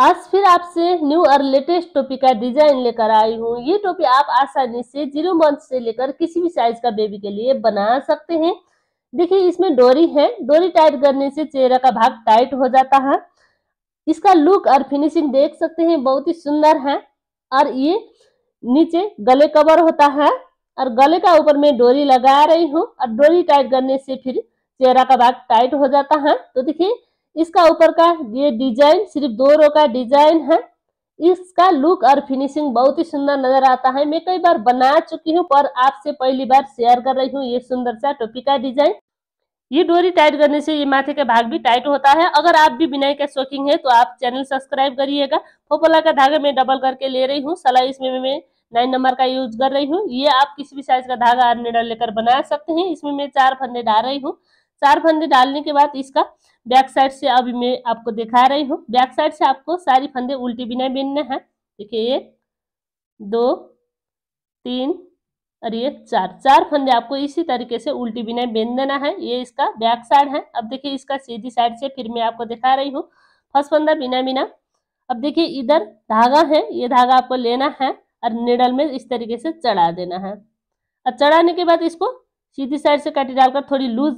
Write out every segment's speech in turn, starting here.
आज फिर आपसे न्यू और लेटेस्ट टोपी का डिजाइन लेकर आई हूँ ये टोपी आप आसानी से जीरो मंथ से लेकर किसी भी साइज का बेबी के लिए बना सकते हैं देखिए इसमें डोरी है डोरी टाइट करने से चेहरा का भाग टाइट हो जाता है इसका लुक और फिनिशिंग देख सकते हैं बहुत ही सुंदर है और ये नीचे गले कवर होता है और गले का ऊपर में डोरी लगा रही हूँ और डोरी टाइट करने से फिर चेहरा का भाग टाइट हो जाता है तो देखिए इसका ऊपर का ये डिजाइन सिर्फ दो रो का डिजाइन है इसका लुक और फिनिशिंग बहुत ही सुंदर नजर आता है मैं कई बार बना चुकी हूँ पर आपसे पहली बार शेयर कर रही हूँ ये सुंदर सा टोपी का डिजाइन ये डोरी टाइट करने से ये माथे का भाग भी टाइट होता है अगर आप भी बिनाई का शौकीन है तो आप चैनल सब्सक्राइब करिएगा फोपोला का धागा मैं डबल करके ले रही हूँ सलाई इसमें मैं नाइन नंबर का यूज कर रही हूँ ये आप किसी भी साइज का धागा और लेकर बना सकते हैं इसमें मैं चार फंदे डाल रही हूँ चार फंदे डालने के बाद इसका बैक साइड से अभी मैं आपको दिखा रही हूँ बैक साइड से आपको सारी फंदे उल्टी बिना बिनना हैं देखिए एक दो तीन और ये चार चार फंदे आपको इसी तरीके से उल्टी बिना बेन देना है ये इसका बैक साइड है अब देखिए इसका सीधी साइड से फिर मैं आपको दिखा रही हूँ फर्स्ट फंदा बिना बिना अब देखिए इधर धागा है ये धागा आपको लेना है और निडल में इस तरीके से चढ़ा देना है और चढ़ाने के बाद इसको सीधी साइड से काटी डालकर थोड़ी लूज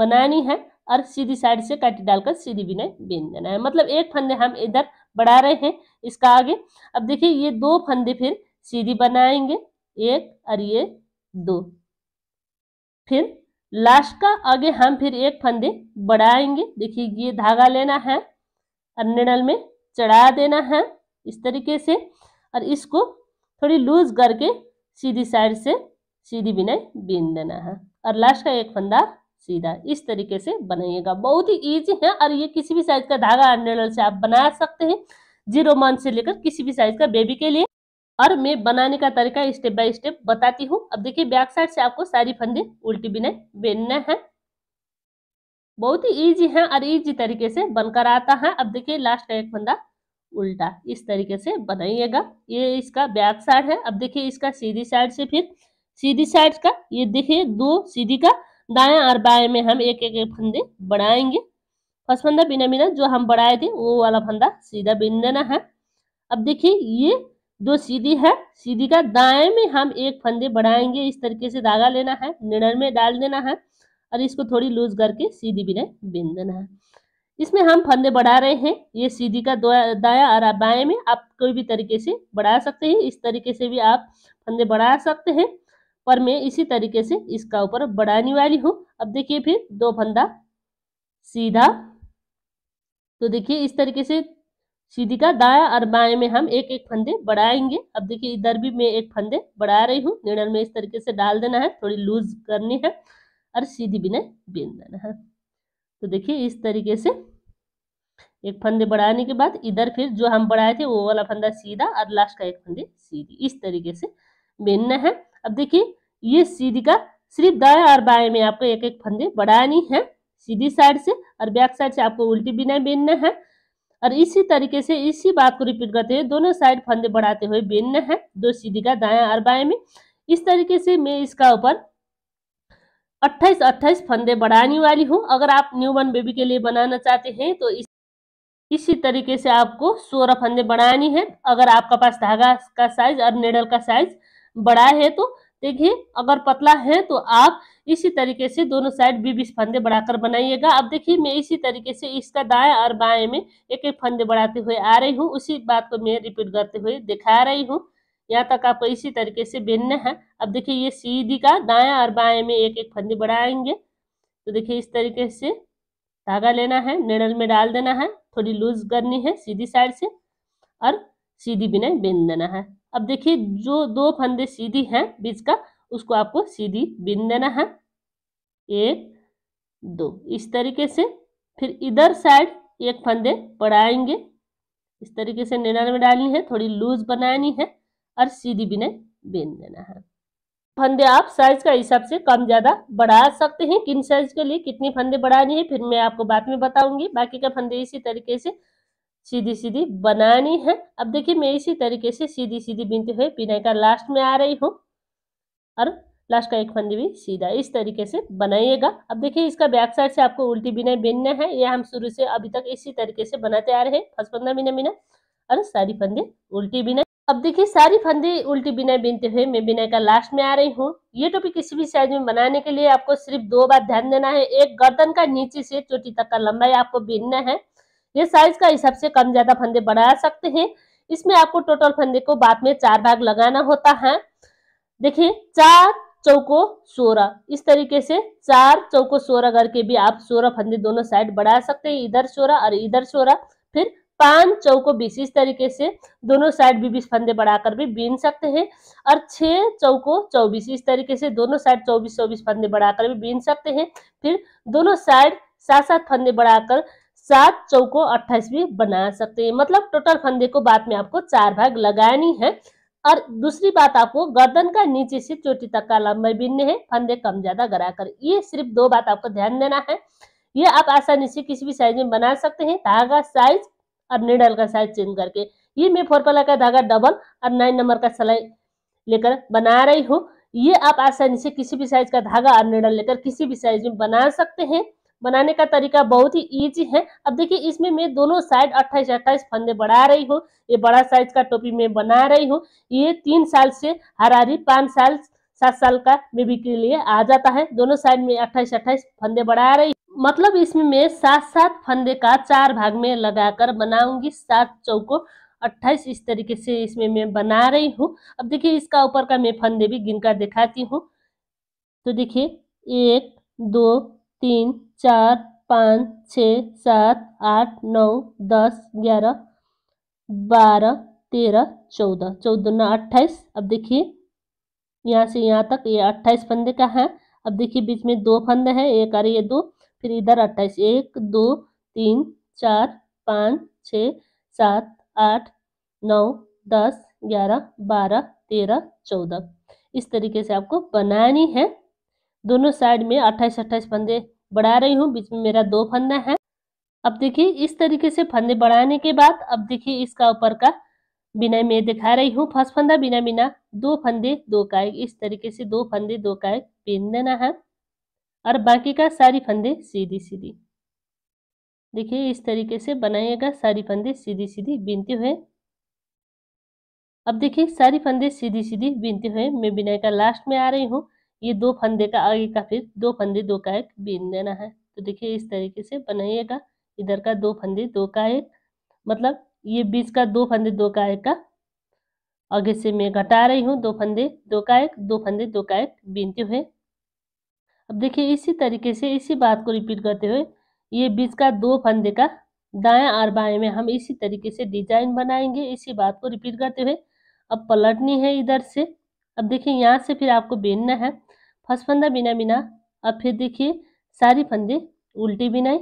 बनानी है और सीधी साइड से काटी डालकर सीधी बिना बीन देना है मतलब एक फंदे हम इधर बढ़ा रहे हैं इसका आगे अब देखिए ये दो फंदे फिर सीधी बनाएंगे एक और ये दो फिर लास्ट का आगे हम फिर एक फंदे बढ़ाएंगे देखिए ये धागा लेना है और निडल में चढ़ा देना है इस तरीके से और इसको थोड़ी लूज करके सीधी साइड से सीधी बिनाई बीन देना है और लास्ट का एक फंदा सीधा इस तरीके से बनाइएगा बहुत ही इजी है और ये किसी भी साइज का धागा अंडरलर से आप बना सकते हैं जीरो मंथ से लेकर किसी भी साइज का बेबी के लिए और मैं बनाने का तरीका स्टेप बाय स्टेप बताती हूँ अब देखिए बैक साइड से आपको सारी फंदे उल्टी बिना बेनना है बहुत ही इजी है और इजी तरीके से बनकर आता है अब देखिए लास्ट का एक फंदा उल्टा इस तरीके से बनाइएगा ये इसका बैक साइड है अब देखिए इसका सीधी साइड से फिर सीधी साइड का ये देखिए दो सीधी का दाएं और बाएं में हम एक एक, फंदे बढ़ाएंगे फर्स्ट फंदा बिना बिना जो हम बढ़ाए थे वो वाला फंदा सीधा बिन देना है अब देखिए ये जो सीधी है सीधी का दाएं में हम एक फंदे बढ़ाएंगे इस तरीके से धागा लेना है निडर में डाल देना है और इसको थोड़ी लूज करके सीधी बिना बिन देना है इसमें हम फंदे बढ़ा रहे हैं ये सीधी का दाया और बाएं में आप कोई भी तरीके से बढ़ा सकते हैं इस तरीके से भी आप फंदे बढ़ा सकते हैं पर मैं इसी तरीके से इसका ऊपर बढ़ाने वाली हूँ अब देखिए फिर दो फंदा सीधा तो देखिए इस तरीके से सीधी का दाया और बाएं में हम एक एक फंदे बढ़ाएंगे अब देखिए इधर भी मैं एक फंदे बढ़ा रही हूँ निडल में इस तरीके से डाल देना है थोड़ी लूज करनी है और सीधी बिना बीन देना है तो देखिए इस तरीके से एक फंदे बढ़ाने के बाद इधर फिर जो हम बढ़ाए थे वो वाला फंदा सीधा और लास्ट का एक फंदे सीधी इस तरीके से बीनना है अब देखिए ये सीधी का सिर्फ दाएं और बाएं में आपको एक एक फंदे बढ़ानी है सीधी साइड से और बैक साइड से आपको उल्टी बिना बेनना है और इसी तरीके से इसी बात को रिपीट करते हुए दोनों साइड फंदे बढ़ाते हुए बेनना है दो सीधी का दाया और बाएं में इस तरीके से मैं इसका ऊपर 28 28 फंदे बढ़ाने वाली हूँ अगर आप न्यू बॉर्न बेबी के लिए बनाना चाहते हैं तो इस इसी तरीके से आपको 16 फंदे बढ़ानी है अगर आपका पास धागा का साइज और नेडल का साइज बड़ा है तो देखिए अगर पतला है तो आप इसी तरीके से दोनों साइड बीस बीस फंदे बढ़ाकर बनाइएगा अब देखिए मैं इसी तरीके से इसका दाएं और बाएं में एक एक फंदे बढ़ाते हुए आ रही हूँ उसी बात को मैं रिपीट करते हुए दिखा रही हूँ यहाँ तक आपको इसी तरीके से बिनना है अब देखिए ये सीधी का दाएं और बाएं में एक एक फंदे बढ़ाएंगे तो देखिए इस तरीके से धागा लेना है निडल में डाल देना है थोड़ी लूज करनी है सीधी साइड से और सीधी बिना बिन देना है अब देखिए जो दो फंदे सीधी हैं बीच का उसको आपको सीधी बिन देना है एक दो इस तरीके से फिर इधर साइड एक फंदे पड़ाएंगे इस तरीके से निरान में डालनी है थोड़ी लूज बनानी है और सीधी बिने बिन देना है फंदे आप साइज का हिसाब से कम ज़्यादा बढ़ा सकते हैं किन साइज के लिए कितनी फंदे बढ़ानी है फिर मैं आपको बाद में बताऊंगी बाकी का फंदे इसी तरीके से सीधी सीधी बनानी है अब देखिए मैं इसी तरीके से सीधी सीधी बिनते हुए पिनाई का लास्ट में आ रही हूँ और लास्ट का एक फंदी भी सीधा इस तरीके से बनाइएगा अब देखिए इसका बैक साइड से आपको उल्टी बिनाई बिनना है यह हम शुरू से अभी तक इसी तरीके से बनाते आ रहे हैं फर्स्ट पंद्रह बिना बिना और सारी फंदे उल्टी बिना अब देखिए सारी फंदे उल्टी बिना बिनते हुए मैं बिना का लास्ट में आ रही हूँ ये टोपी किसी भी साइज में बनाने के लिए आपको सिर्फ दो बार ध्यान देना है एक गर्दन का नीचे से चोटी तक का लंबाई आपको बिनना है ये साइज का हिसाब से कम ज्यादा फंदे बढ़ा सकते हैं इसमें आपको टोटल फंदे को बाद में चार भाग लगाना होता है देखिए चार चौको सोलह इस तरीके से चार चौको सोलह करके भी आप सोलह फंदे दोनों साइड बढ़ा सकते हैं इधर सोलह और इधर सोलह फिर पांच चौको बीस इस तरीके से दोनों साइड भी बीस फंदे बढ़ाकर भी बीन सकते हैं और छह चौको चौबीस इस तरीके से दोनों साइड चौबीस चौबीस फंदे बढ़ाकर भी बीन सकते हैं फिर दोनों साइड सात सात फंदे बढ़ाकर सात चौको अट्ठाईस भी बना सकते हैं मतलब टोटल फंदे को बाद में आपको चार भाग लगानी है और दूसरी बात आपको गर्दन का नीचे से चोटी तक का लंबाई बिनने हैं फंदे कम ज्यादा गरा कर ये सिर्फ दो बात आपको ध्यान देना है ये आप आसानी से किसी भी साइज में बना सकते हैं धागा साइज और निडल का साइज चेंज करके ये मैं फोर पला का धागा डबल और नाइन नंबर का सलाई लेकर बना रही हूँ ये आप आसानी से किसी भी साइज का धागा और निडल लेकर किसी भी साइज में बना सकते हैं बनाने का तरीका बहुत ही ईजी है अब देखिए इसमें मैं दोनों साइड अट्ठाईस अट्ठाईस फंदे बढ़ा रही हूँ ये बड़ा साइज का टोपी मैं बना रही हूँ ये तीन साल से हरारी पाँच साल सात साल का बेबी के लिए आ जाता है दोनों साइड में अट्ठाईस अट्ठाईस फंदे बढ़ा रही मतलब इसमें मैं सात सात फंदे का चार भाग में लगाकर बनाऊंगी सात चौको अट्ठाईस इस तरीके से इसमें मैं बना रही हूँ अब देखिए इसका ऊपर का मैं फंदे भी गिनकर दिखाती हूँ तो देखिए एक दो तीन चार पाँच छ सात आठ नौ दस ग्यारह बारह तेरह चौदह चौदह नौ अट्ठाईस अब देखिए यहाँ से यहाँ तक ये अट्ठाईस फंदे का है अब देखिए बीच में दो फंदे हैं एक और ये दो फिर इधर अट्ठाईस एक दो तीन चार पाँच छ सात आठ नौ दस ग्यारह बारह तेरह चौदह इस तरीके से आपको बनानी है दोनों साइड में अट्ठाईस अट्ठाईस फंदे बढ़ा रही हूँ बीच में मेरा दो फंदा है अब देखिए इस तरीके से फंदे बढ़ाने के बाद अब देखिए इसका ऊपर का बिना मैं दिखा रही हूँ फर्स्ट फंदा बिना बिना दो फंदे दो का एक इस तरीके से दो फंदे दो का एक देना है और बाकी का सारी फंदे सीधी सीधी देखिए इस तरीके से बनाइएगा सारी फंदे सीधी सीधी बीनते हुए अब देखिए सारी फंदे सीधी सीधी बीनते हुए मैं बिनाई का लास्ट में आ रही हूँ ये दो फंदे का आगे का फिर दो फंदे दो का एक बीन देना है तो देखिए इस तरीके से बनाइएगा इधर का दो फंदे दो का एक मतलब ये बीच का दो फंदे दो का एक का आगे से मैं घटा रही हूँ दो फंदे दो का एक दो फंदे दो का एक बीनते हुए अब देखिए इसी तरीके से इसी बात को रिपीट करते हुए ये बीच का दो फंदे का दाएं और बाएं में हम इसी तरीके से डिजाइन बनाएंगे इसी बात को रिपीट करते हुए अब पलटनी है इधर से अब देखिए यहाँ से फिर आपको बीनना है फसफंदा बिना बिना अब फिर देखिए सारी फंदे उल्टी बिनाई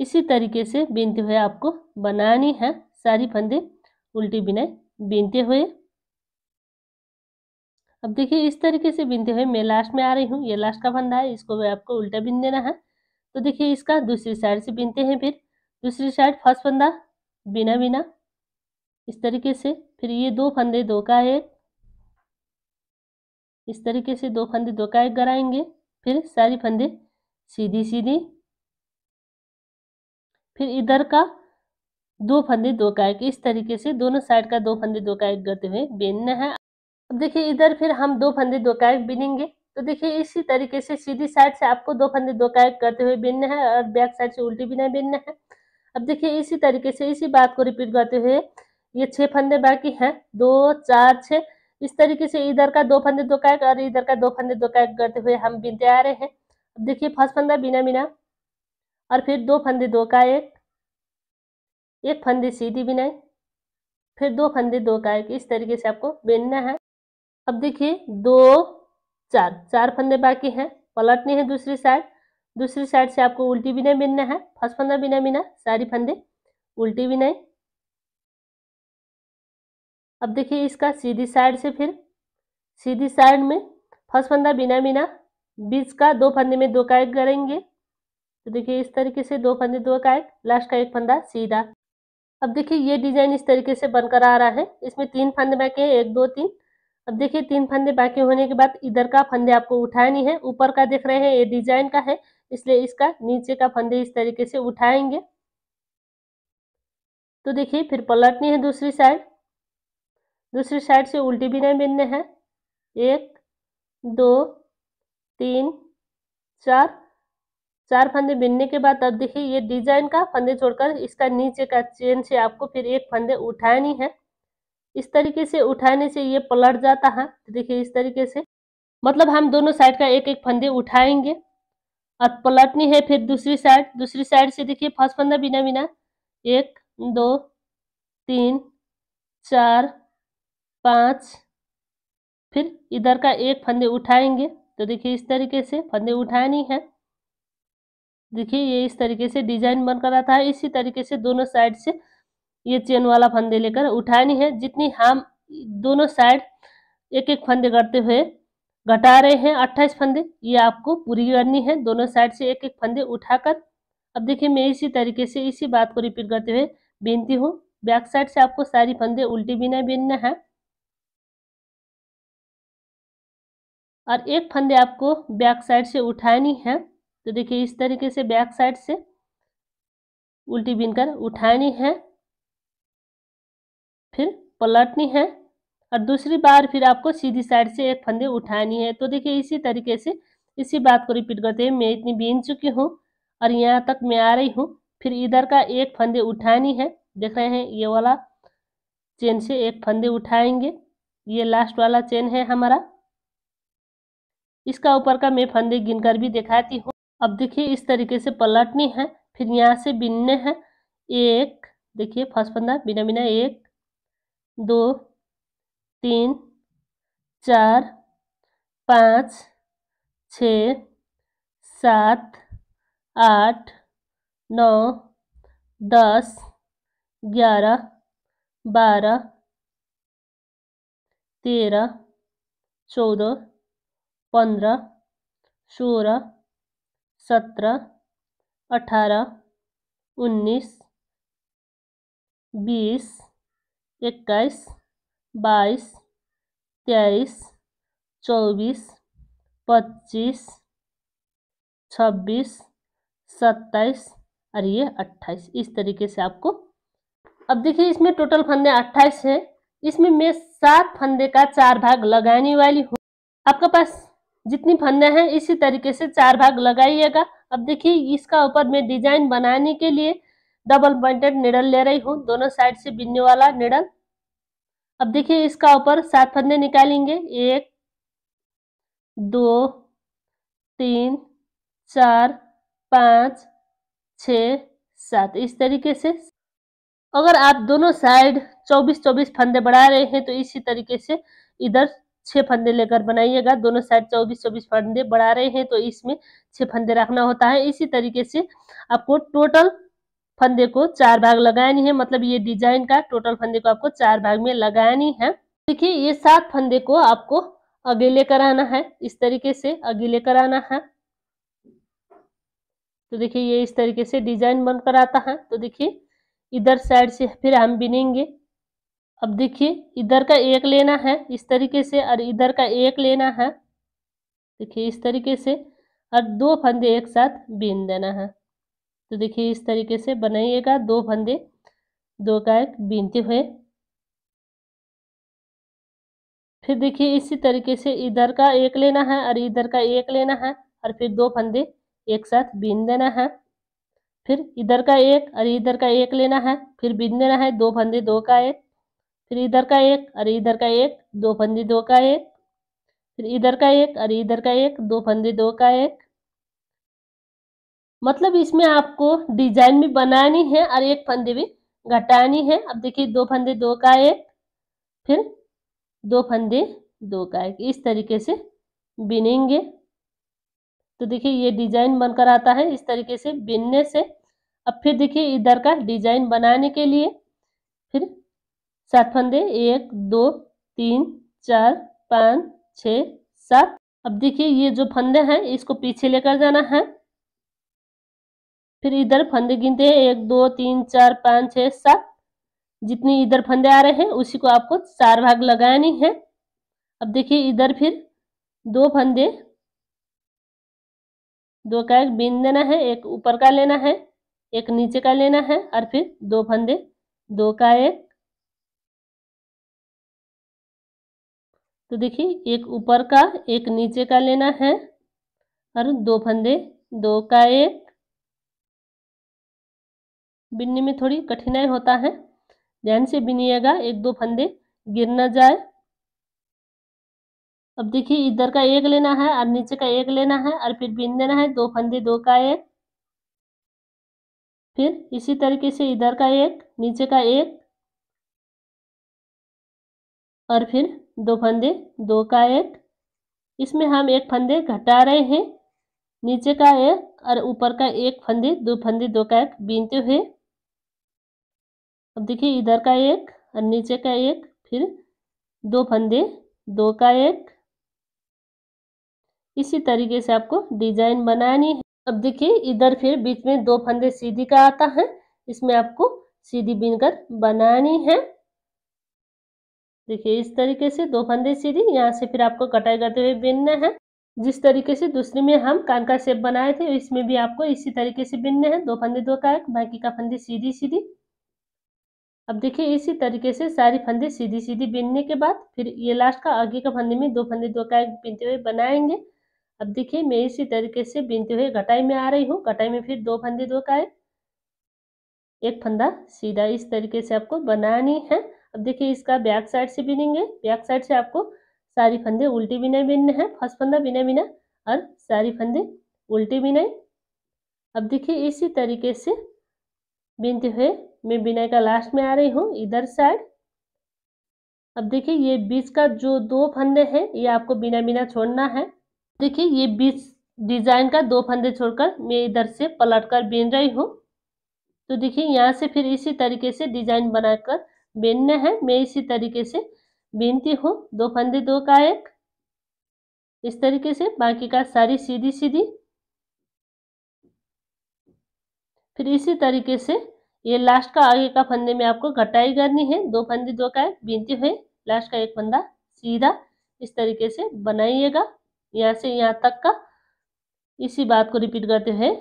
इसी तरीके से बीनते हुए आपको बनानी है सारी फंदे उल्टी बिनाई बीनते हुए अब देखिए इस तरीके से बीनते हुए मैं लास्ट में आ रही हूँ ये लास्ट का फंदा है इसको भी आपको उल्टा बीन देना है तो देखिए इसका दूसरी साइड से बीनते हैं फिर दूसरी साइड फर्स्ट फंदा बिना बिना इस तरीके से फिर ये दो फंदे दो का एक इस तरीके से दो फंदे दो का एक गराएंगे फिर सारी फंदे सीधी सीधी फिर इधर का दो फंदे दो का एक इस तरीके से दोनों साइड का दो फंदे दो का एक करते हुए बीनना है अब देखिए इधर फिर हम दो फंदे दो का एक बीनेंगे तो देखिए इसी तरीके से सीधी साइड से आपको दो फंदे दो का एक करते हुए बीनना है और बैक साइड से उल्टी बिना बीनना है अब देखिए इसी तरीके से इसी बात को रिपीट करते हुए ये छह फंदे बाकी हैं दो चार छः इस तरीके से इधर का दो फंदे दो कैक और इधर का दो फंदे दो कैक करते हुए हम बिनते आ रहे हैं अब देखिए फर्स्ट फंदा बिना बिना और फिर दो फंदे दो का एक एक फंदे सीधी बिनाई फिर दो फंदे दो का एक इस तरीके से आपको बिनना है अब देखिए दो चार चार फंदे बाकी हैं पलटने हैं दूसरी साइड दूसरी साइड से आपको उल्टी बिना बिनना है फर्स्ट फंदा बिना बिना सारी फंदे उल्टी बिनाई अब देखिए इसका सीधी साइड से फिर सीधी साइड में फर्स्ट फंदा बिना बिना बीच का दो फंदे में दो कायक करेंगे तो देखिए इस तरीके से दो फंदे दो कायक लास्ट का एक फंदा सीधा अब देखिए ये डिजाइन इस तरीके से बनकर आ रहा है इसमें तीन फंदे बाकी हैं एक दो तीन अब देखिए तीन फंदे बाकी होने के बाद इधर का फंदे आपको उठानी है ऊपर का देख रहे हैं ये डिजाइन का है इसलिए इसका नीचे का फंदे इस तरीके से उठाएंगे तो देखिए फिर पलटनी है दूसरी साइड दूसरी साइड से उल्टी भी नहीं बिनने हैं एक दो तीन चार चार फंदे बिनने के बाद अब देखिए ये डिजाइन का फंदे छोड़कर इसका नीचे का चेन से आपको फिर एक फंदे उठानी है इस तरीके से उठाने से ये पलट जाता है तो देखिए इस तरीके से मतलब हम दोनों साइड का एक एक फंदे उठाएंगे और पलटनी है फिर दूसरी साइड दूसरी साइड से देखिए फर्स्ट फंदा बिना बिना एक दो तीन चार पाँच फिर इधर का एक फंदे उठाएंगे तो देखिए इस तरीके से फंदे उठानी है देखिए ये इस तरीके से डिजाइन बनकर आता है इसी तरीके से दोनों साइड से ये चेन वाला फंदे लेकर उठानी है जितनी हम दोनों साइड एक एक फंदे करते हुए घटा रहे हैं अट्ठाईस फंदे ये आपको पूरी करनी है दोनों साइड से एक एक फंदे उठाकर अब देखिए मैं इसी तरीके से इसी बात को रिपीट करते हुए बीनती हूँ बैक साइड से आपको सारी फंदे उल्टी बिना बीनना है और एक फंदे आपको बैक साइड से उठानी है तो देखिए इस तरीके से बैक साइड से उल्टी बिनकर उठानी है फिर पलटनी है और दूसरी बार फिर आपको सीधी साइड से एक फंदे उठानी है तो देखिए इसी तरीके से इसी बात को रिपीट करते हैं मैं इतनी बीन चुकी हूँ और यहाँ तक मैं आ रही हूँ फिर इधर का एक फंदे उठानी है देख रहे हैं ये वाला चेन से एक फंदे उठाएंगे ये लास्ट वाला चेन है हमारा इसका ऊपर का मैं फंदे गिनकर भी दिखाती हूँ अब देखिए इस तरीके से पलटनी है फिर यहाँ से बिनने हैं एक देखिए फर्स्ट फंदा बिना बिना एक दो तीन चार पाँच छ सात आठ नौ दस ग्यारह बारह तेरह चौदह पंद्रह सोलह सत्रह अठारह उन्नीस बीस इक्कीस बाईस तेईस चौबीस पच्चीस छब्बीस सत्ताईस और ये अट्ठाईस इस तरीके से आपको अब देखिए इसमें टोटल फंदे अट्ठाईस है इसमें मैं सात फंदे का चार भाग लगाने वाली हूँ आपके पास जितनी फंदे हैं इसी तरीके से चार भाग लगाइएगा अब देखिए इसका ऊपर मैं डिजाइन बनाने के लिए डबल पॉइंटेड निडल ले रही हूँ दोनों साइड से बिनने वाला निडल अब देखिए इसका ऊपर सात फंदे निकालेंगे एक दो तीन चार पाँच छ सात इस तरीके से अगर आप दोनों साइड चौबीस चौबीस फंदे बढ़ा रहे हैं तो इसी तरीके से इधर छह फंदे लेकर बनाइएगा दोनों साइड चौबीस चौबीस फंदे बढ़ा रहे हैं तो इसमें छह फंदे रखना होता है इसी तरीके से आपको टोटल फंदे को चार भाग लगानी है मतलब ये डिजाइन का टोटल फंदे को आपको चार भाग में लगानी है देखिए ये सात फंदे को आपको आगे लेकर आना है इस तरीके से आगे लेकर आना है तो देखिए ये इस तरीके से डिजाइन बनकर आता है तो देखिए इधर साइड से फिर हम बिनेंगे अब देखिए इधर का एक लेना है इस तरीके से और इधर का एक लेना है देखिए इस तरीके से और दो फंदे एक साथ बीन देना है तो देखिए इस तरीके से बनाइएगा दो फंदे दो का एक बीनते हुए फिर देखिए इसी तरीके से इधर का एक लेना है और इधर का एक लेना है और फिर दो फंदे एक साथ बीन देना है फिर इधर का एक और इधर का एक लेना है फिर बीन देना है दो फंदे दो का एक फिर इधर का एक अरे इधर का एक दो फंदे दो का एक फिर इधर का एक अरे इधर का एक दो फंदे दो का एक मतलब इसमें आपको डिजाइन भी बनानी है और एक फंदे भी घटानी है अब देखिए दो फंदे दो का एक फिर दो फंदे दो का एक इस तरीके से बिनेंगे तो देखिए ये डिजाइन बनकर आता है इस तरीके से बिनने से अब फिर देखिए इधर का डिजाइन बनाने के लिए फिर सात फंदे एक दो तीन चार पाँच छ सात अब देखिए ये जो फंदे हैं इसको पीछे लेकर जाना है फिर इधर फंदे गिनते हैं एक दो तीन चार पाँच छ सात जितनी इधर फंदे आ रहे हैं उसी को आपको चार भाग लगानी है अब देखिए इधर फिर दो फंदे दो का एक बीन देना है एक ऊपर का लेना है एक नीचे का लेना है और फिर दो फंदे दो का एक तो देखिए एक ऊपर का एक नीचे का लेना है और दो फंदे दो का एक बिनने में थोड़ी कठिनाई होता है ध्यान से बिनिएगा एक दो फंदे गिर ना जाए अब देखिए इधर का एक लेना है और नीचे का एक लेना है और फिर बिन देना है दो फंदे दो का एक फिर इसी तरीके से इधर का एक नीचे का एक और फिर दो फंदे दो का एक इसमें हम एक फंदे घटा रहे हैं नीचे का एक और ऊपर का एक फंदे दो फंदे दो का एक बीनते हुए अब देखिए इधर का एक और नीचे का एक फिर दो फंदे दो का एक इसी तरीके से आपको डिजाइन बनानी है अब देखिए इधर फिर बीच में दो फंदे सीधी का आता है इसमें आपको सीधी बीन कर बनानी है देखिए इस तरीके से दो फंदे सीधी यहाँ से फिर आपको कटाई करते हुए बिनना है जिस तरीके से दूसरे में हम कान का शेप बनाए थे इसमें भी आपको इसी तरीके से बिनने हैं दो फंदे दो एक बाकी का फंदे सीधी सीधी अब देखिए इसी तरीके से सारी फंदे सीधी सीधी बिनने के बाद फिर ये लास्ट का आगे का फंदे में दो फंदे दो एक बिनते हुए बनाएंगे अब देखिए मैं इसी तरीके से बिनते हुए घटाई में आ रही हूँ घटाई में फिर दो फंदे दो का एक फंदा सीधा इस तरीके से आपको बनानी है अब देखिए इसका बैक साइड से बिनेंगे बैक साइड से आपको सारी फंदे उल्टी बिना बिनने हैं फर्स्ट फंदा बिना बिना और सारी फंदे उल्टी बिनाई अब देखिए इसी तरीके से बिनते हुए मैं बिनाई का लास्ट में आ रही हूँ इधर साइड अब देखिए ये बीच का जो दो फंदे हैं ये आपको बिना बिना छोड़ना है देखिए ये बीच डिजाइन का दो फंदे छोड़कर मैं इधर से पलट कर बीन रही हूँ तो देखिए यहाँ से फिर इसी तरीके से डिजाइन बनाकर बीनना है मैं इसी तरीके से बीनती हूँ दो फंदे दो का एक इस तरीके से बाकी का सारी सीधी सीधी फिर इसी तरीके से ये लास्ट का आगे का फंदे में आपको घटाई करनी है दो फंदे दो का एक बीनते हुए लास्ट का एक फंदा सीधा इस तरीके से बनाइएगा यहाँ से यहाँ तक का इसी बात को रिपीट करते हुए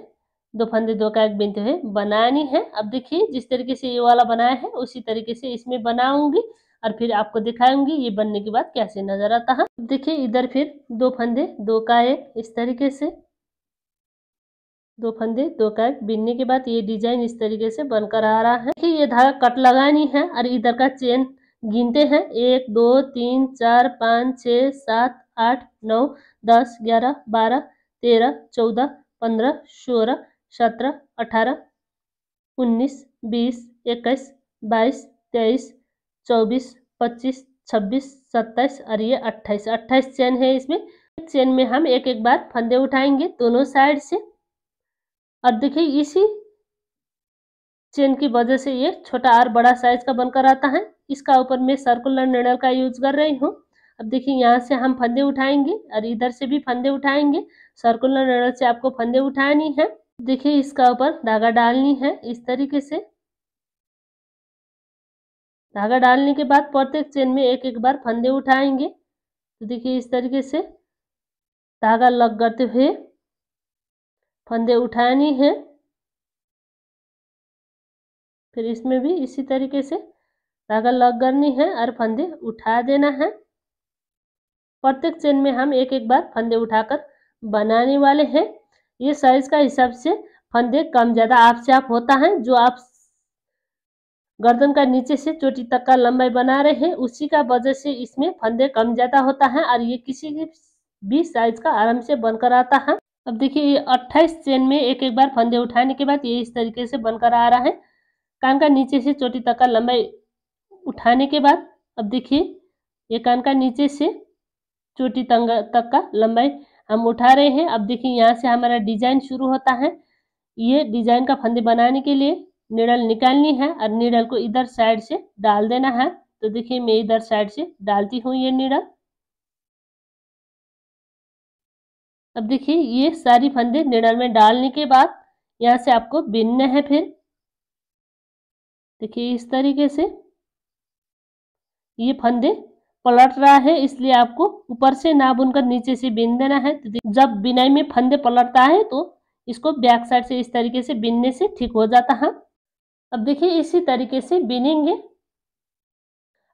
दो फंदे दो का एक बिंदु है बनानी है अब देखिए जिस तरीके से ये वाला बनाया है उसी तरीके से इसमें बनाऊंगी और फिर आपको दिखाऊंगी ये बनने के बाद कैसे नजर आता है देखिए इधर फिर दो फंदे दो का एक इस तरीके से दो फंदे दो का एक बिनने के बाद ये डिजाइन इस तरीके से बनकर आ रहा है ये धागा कट लगानी है और इधर का चेन गिनते हैं एक दो तीन चार पाँच छ सात आठ नौ दस ग्यारह बारह तेरह चौदह पंद्रह सोलह सत्रह अठारह उन्नीस बीस इक्कीस बाईस तेईस चौबीस पच्चीस छब्बीस सत्ताईस और ये अट्ठाईस अट्ठाईस चेन है इसमें चेन में हम एक एक बार फंदे उठाएंगे दोनों साइड से और देखिए इसी चेन की वजह से ये छोटा और बड़ा साइज का बनकर आता है इसका ऊपर मैं सर्कुलर नेडल का यूज कर रही हूँ अब देखिए यहाँ से हम फंदे उठाएंगे और इधर से भी फंदे उठाएंगे सर्कुलर नेडल से आपको फंदे उठानी है देखिए इसका ऊपर धागा डालनी है इस तरीके से धागा डालने के बाद प्रत्येक चेन में एक एक बार फंदे उठाएंगे तो देखिए इस तरीके से धागा लग करते हुए फंदे उठानी है फिर इसमें भी इसी तरीके से धागा लग करनी है और फंदे उठा देना है प्रत्येक चेन में हम एक एक बार फंदे उठाकर बनाने वाले हैं ये साइज का हिसाब से फंदे कम ज़्यादा आपसे आप होता है जो आप गर्दन का नीचे से चोटी तक का लंबाई बना रहे हैं उसी का वजह से इसमें फंदे कम ज़्यादा होता है और ये किसी भी साइज का आराम से बनकर आता है अब देखिए ये अट्ठाईस चेन में एक एक बार फंदे उठाने के बाद ये इस तरीके से बनकर आ रहा है कान का नीचे से चोटी तक का लंबाई उठाने के बाद अब देखिए ये कान का नीचे से चोटी तंग तक का लंबाई हम उठा रहे हैं अब देखिए यहाँ से हमारा डिजाइन शुरू होता है ये डिजाइन का फंदे बनाने के लिए निडल निकालनी है और निडल को इधर साइड से डाल देना है तो देखिए मैं इधर साइड से डालती हूँ ये निडल अब देखिए ये सारी फंदे निडल में डालने के बाद यहाँ से आपको बिनना है फिर देखिए इस तरीके से ये फंदे पलट रहा है इसलिए आपको ऊपर से ना बुनकर नीचे से बीन देना है तो जब बिनाई में फंदे पलटता है तो इसको बैक साइड से इस तरीके से बीनने से ठीक हो जाता है अब देखिए इसी तरीके से बीनेंगे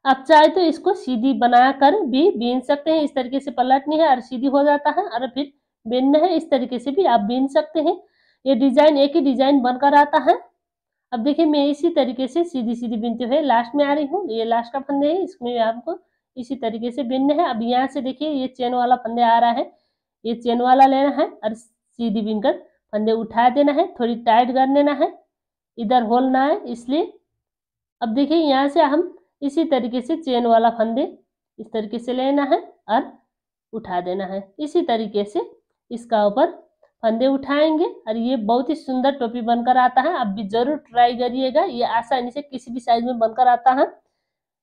आप चाहे तो इसको सीधी बनाकर भी बीन सकते हैं इस तरीके से पलटनी है और सीधी हो जाता है और फिर बीनना है इस तरीके से भी आप बीन सकते हैं ये डिजाइन एक ही डिजाइन बनकर आता है अब देखिए मैं इसी तरीके से सीधी सीधी बीनते हुए लास्ट में आ रही हूँ ये लास्ट का फंदे है इसमें आपको इसी तरीके से बिनने है अब यहाँ से देखिए ये चेन वाला फंदे आ रहा है ये चेन वाला लेना है और सीधी बिनकर फंदे उठा देना है थोड़ी टाइट कर लेना है इधर ना है इसलिए अब देखिए यहाँ से हम इसी तरीके से चेन वाला फंदे इस तरीके से लेना है और उठा देना है इसी तरीके से इसका ऊपर फंदे उठाएंगे और ये बहुत ही सुंदर टोपी बनकर आता है आप भी जरूर ट्राई करिएगा ये आसानी से किसी भी साइज में बनकर आता है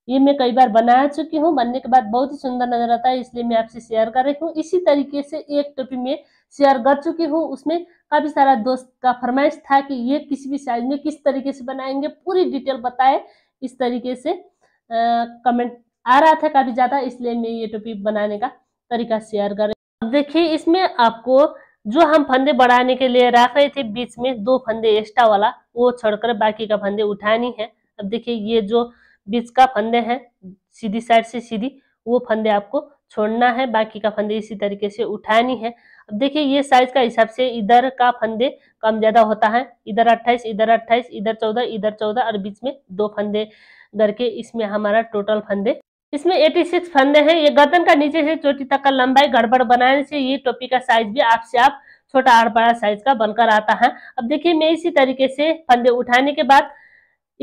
ये मैं कई बार बना चुकी हूँ बनने के बाद बहुत ही सुंदर नजर आता है इसलिए मैं आपसे शेयर कर रही हूँ इसी तरीके से एक टोपी में शेयर कर चुकी हूँ उसमें काफी सारा दोस्त का फरमाइश था कि ये किसी भी साइज में किस तरीके से बनाएंगे पूरी डिटेल बताए इस तरीके से आ, कमेंट आ रहा था काफी ज्यादा इसलिए मैं ये टोपी बनाने का तरीका शेयर कर रही अब देखिए इसमें आपको जो हम फंदे बढ़ाने के लिए रख रहे थे बीच में दो फंदे एक्स्ट्रा वाला वो छोड़कर बाकी का फंदे उठानी है अब देखिए ये जो बीच का फंदे हैं सीधी साइड से सीधी वो फंदे आपको छोड़ना है बाकी का फंदे इसी तरीके से उठानी है अब देखिए ये साइज का हिसाब से इधर का फंदे कम ज्यादा होता है इधर 28 इधर 28 इधर 14 इधर 14 और बीच में दो फंदे करके इसमें हमारा टोटल फंदे इसमें 86 फंदे हैं ये गर्दन का नीचे से चोटी तक का लंबाई गड़बड़ बनाने से ये टोपी का साइज भी आपसे आप छोटा और बड़ा साइज का बनकर आता है अब देखिए मैं इसी तरीके से फंदे उठाने के बाद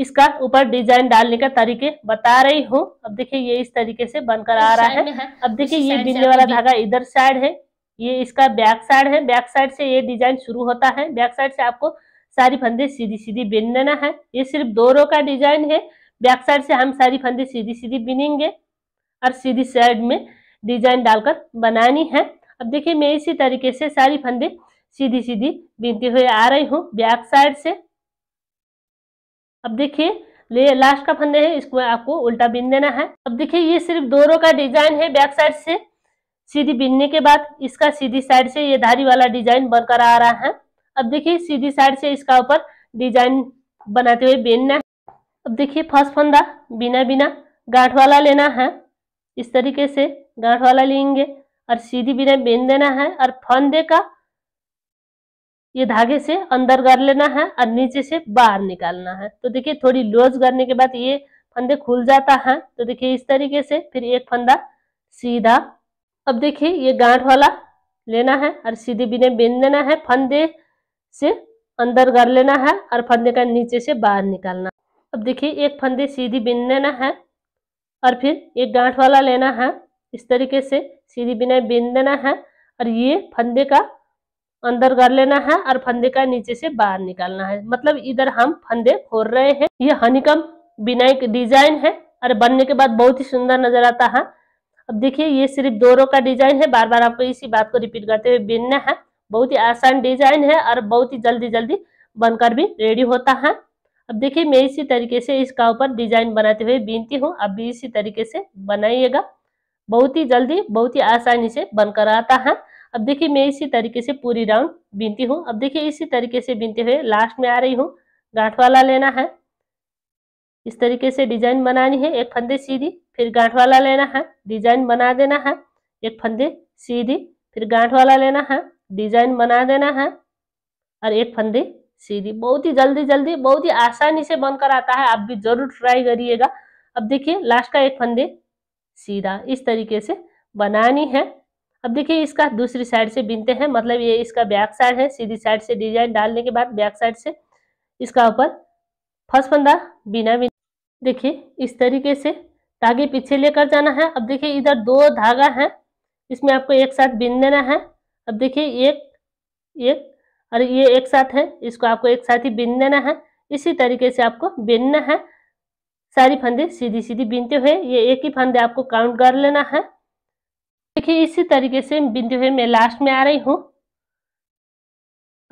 इसका ऊपर डिजाइन डालने का तरीके बता रही हूँ अब देखिए ये इस तरीके से बनकर आ रहा है अब देखिए ये बिनने वाला धागा इधर साइड है ये इसका बैक साइड है बैक साइड से ये डिजाइन शुरू होता है बैक साइड से आपको सारी फंदे सीधी सीधी बिन लेना है ये सिर्फ दो रो का डिजाइन है बैक साइड से हम सारी फंदे सीधी सीधी बिनेंगे और सीधी साइड में डिजाइन डालकर बनानी है अब देखिए मैं इसी तरीके से सारी फंदे सीधी सीधी बिनती हुई आ रही हूँ बैक साइड से अब देखिए लास्ट का फंदे है इसको आपको उल्टा बीन देना है अब देखिए ये सिर्फ दो रो का डिजाइन है बैक साइड से सीधी बीनने के बाद इसका सीधी साइड से ये धारी वाला डिजाइन बनकर आ रहा है अब देखिए सीधी साइड से इसका ऊपर डिजाइन बनाते हुए बीनना है अब देखिए फर्स्ट फंदा बिना बिना गांठ वाला लेना है इस तरीके से गांठ वाला लेंगे और सीधी बिना बिन देना है और फंदे का ये धागे से अंदर कर लेना है और नीचे से बाहर निकालना है तो देखिए थोड़ी लोज करने के बाद ये फंदे खुल जाता है तो देखिए इस तरीके से फिर एक फंदा सीधा अब देखिए ये गांठ वाला लेना है और सीधे बिने बेन देना है फंदे से अंदर कर लेना है और फंदे का नीचे से बाहर निकालना अब देखिए एक फंदे सीधी बिन देना है और फिर एक गांठ वाला लेना है इस तरीके से सीधी बिना बिन देना है और ये फंदे का अंदर कर लेना है और फंदे का नीचे से बाहर निकालना है मतलब इधर हम फंदे खोल रहे हैं ये हनीकम बिनाई डिजाइन है और बनने के बाद बहुत ही सुंदर नजर आता है अब देखिए ये सिर्फ दो रो का डिजाइन है बार बार आपको इसी बात को रिपीट करते हुए बिनना है बहुत ही आसान डिजाइन है और बहुत ही जल्दी जल्दी बनकर भी रेडी होता है अब देखिए मैं इसी तरीके से इसका ऊपर डिजाइन बनाते हुए बीनती हूँ अब भी इसी तरीके से बनाइएगा बहुत ही जल्दी बहुत ही आसानी से बनकर आता है अब देखिए मैं इसी तरीके से पूरी राउंड बीनती हूँ अब देखिए इसी तरीके से बीनते हुए लास्ट में आ रही हूँ गांठ वाला लेना है इस तरीके से डिजाइन बनानी है एक फंदे सीधी फिर गांठ वाला लेना है डिजाइन बना देना है एक फंदे सीधी फिर गांठ वाला लेना है डिजाइन बना देना है और एक फंदे सीधी बहुत ही जल्दी जल्दी बहुत ही आसानी से बनकर आता है आप भी जरूर ट्राई करिएगा अब देखिए लास्ट का एक फंदे सीधा इस तरीके से बनानी है अब देखिए इसका दूसरी साइड से बिनते हैं मतलब ये इसका बैक साइड है सीधी साइड से डिजाइन डालने के बाद बैक साइड से इसका ऊपर फर्स्ट फंदा बिना बिना देखिए इस तरीके से धागे पीछे लेकर जाना है अब देखिए इधर दो धागा है इसमें आपको एक साथ बिन देना है अब देखिए एक एक और ये एक साथ है इसको आपको एक साथ ही बिन देना है इसी तरीके से आपको बिनना है सारी फंदे सीधी सीधी बिनते हुए ये एक ही फंदे आपको काउंट कर लेना है देखिए इसी तरीके से बिंदु है मैं लास्ट में आ रही हूँ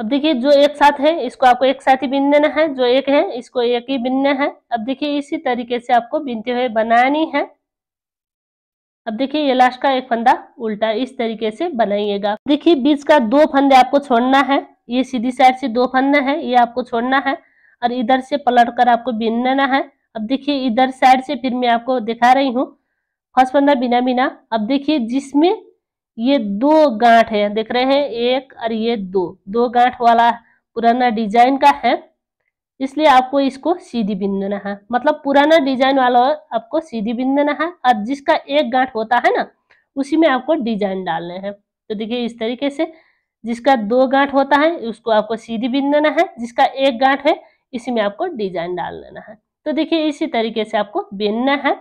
अब देखिए जो एक साथ है इसको आपको एक साथ ही बिनना है जो एक है इसको एक ही बिनना है अब देखिए इसी तरीके से आपको बिनते हुए बनानी है अब देखिए ये लास्ट का एक फंदा उल्टा इस तरीके से बनाइएगा देखिए बीच का दो फंदे आपको छोड़ना है ये सीधी साइड से दो फंदे है ये आपको छोड़ना है और इधर से पलट कर आपको बिनना है अब देखिए इधर साइड से फिर मैं आपको दिखा रही हूँ फसफंदा बिना बिना अब देखिए जिसमें ये दो गांठ है देख रहे हैं एक और ये दो दो गांठ वाला पुराना डिजाइन का है इसलिए आपको इसको सीधी बिंदना है मतलब पुराना डिजाइन वाला आपको सीधी बिंदना देना है और जिसका एक गांठ होता है ना उसी में आपको डिजाइन डालने हैं तो देखिए इस तरीके से जिसका दो गांठ होता है उसको आपको सीधी बिंदना देना है जिसका एक गांठ है इसी में आपको डिजाइन डाल लेना है तो देखिए इसी तरीके से आपको बिनना है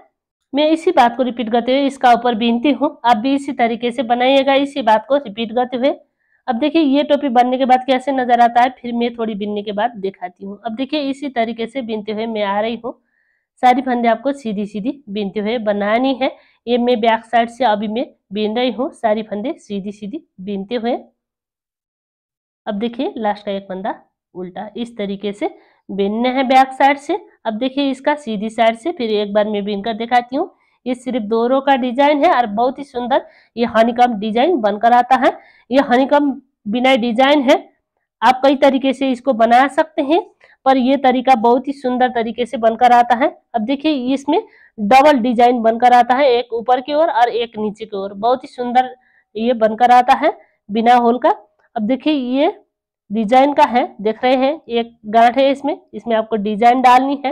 मैं इसी बात को रिपीट करते हुए इसका ऊपर बीनती हूँ आप भी इसी तरीके से बनाइएगा इसी बात को रिपीट करते हुए अब देखिए ये टोपी बनने के बाद कैसे नजर आता है फिर मैं थोड़ी बीनने के बाद दिखाती हूँ अब देखिए इसी तरीके से बीनते हुए मैं आ रही हूँ सारी फंदे आपको सीधी सीधी बीनते हुए बनानी है ये मैं बैक साइड से अभी मैं बीन रही हूँ सारी फंदे सीधी सीधी बीनते हुए अब देखिए लास्ट का एक फंदा उल्टा इस तरीके से बीनना है बैक साइड से अब देखिए इसका सीधी साइड से फिर एक बार मैं बीन कर दिखाती हूँ ये सिर्फ दो रो का डिजाइन है और बहुत ही सुंदर ये हनीकम डिजाइन बनकर आता है ये हनीकम बिना डिजाइन है आप कई तरीके से इसको बना सकते हैं पर यह तरीका बहुत ही सुंदर तरीके से बनकर आता है अब देखिए इसमें डबल डिजाइन बनकर आता है एक ऊपर की ओर और एक नीचे की ओर बहुत ही सुंदर ये बनकर आता है बिना होल का अब देखिए ये डिजाइन का है देख रहे हैं एक गांठ है इसमें इसमें आपको डिजाइन डालनी है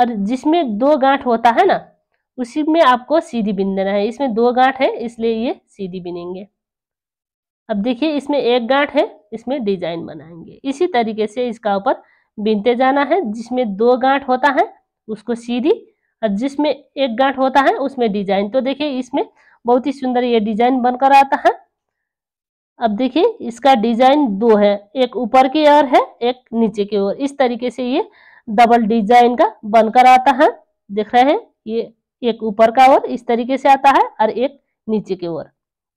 और जिसमें दो गांठ होता है ना उसी में आपको सीधी बिन देना है इसमें दो गांठ है इसलिए ये सीधी बिनेंगे अब देखिए इसमें एक गांठ है इसमें डिजाइन बनाएंगे इसी तरीके से इसका ऊपर बिनते जाना है जिसमें दो गांठ होता है उसको सीधी और जिसमें एक गांठ होता है उसमें डिजाइन तो देखिए इसमें बहुत ही सुंदर ये डिजाइन बनकर आता है अब देखिए इसका डिजाइन दो है एक ऊपर की ओर है एक नीचे की ओर इस तरीके से ये डबल डिजाइन का बनकर आता है देख रहे हैं ये एक ऊपर का ओर इस तरीके से आता है और एक नीचे की ओर